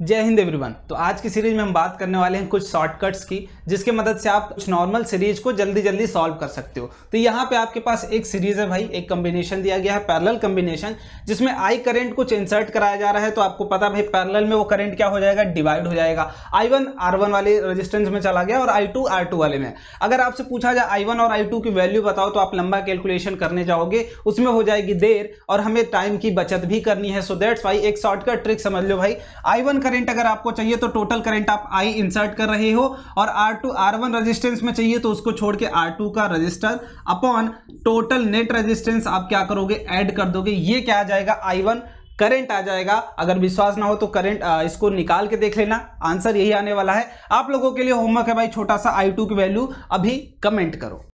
जय हिंद एवरीवन तो आज की सीरीज में हम बात करने वाले हैं कुछ शॉर्टकट्स की जिसके मदद से आप कुछ नॉर्मल सीरीज को जल्दी जल्दी सॉल्व कर सकते हो तो यहाँ पे आपके पास एक सीरीज है भाई एक कॉम्बिनेशन दिया गया है पैरेलल कॉम्बिनेशन जिसमें आई करंट कुछ इंसर्ट कराया जा रहा है तो आपको पता भाई पैरल में वो करंट क्या हो जाएगा डिवाइड हो जाएगा आई वन वाले रजिस्टेंस में चला गया और आई टू वाले में अगर आपसे पूछा जाए आई और आई की वैल्यू बताओ तो आप लंबा कैलकुलेशन करने जाओगे उसमें हो जाएगी देर और हमें टाइम की बचत भी करनी है सो दैट्स भाई एक शॉर्टकट ट्रिक समझ लो भाई आई करंट अगर आपको चाहिए तो टोटल करंट आप आई इंसर्ट कर रहे हो और R two R one resistance में चाहिए तो उसको छोड़ के आर टू का resistor upon total net resistance आप क्या करोगे ऐड कर दोगे ये क्या आ जाएगा आई वन करेंट आ जाएगा अगर विश्वास ना हो तो करेंट इसको निकाल के देख लेना आंसर यही आने वाला है आप लोगों के लिए होमवर्क है भाई छोटा सा आई टू की वैल्यू अभी कमेंट करो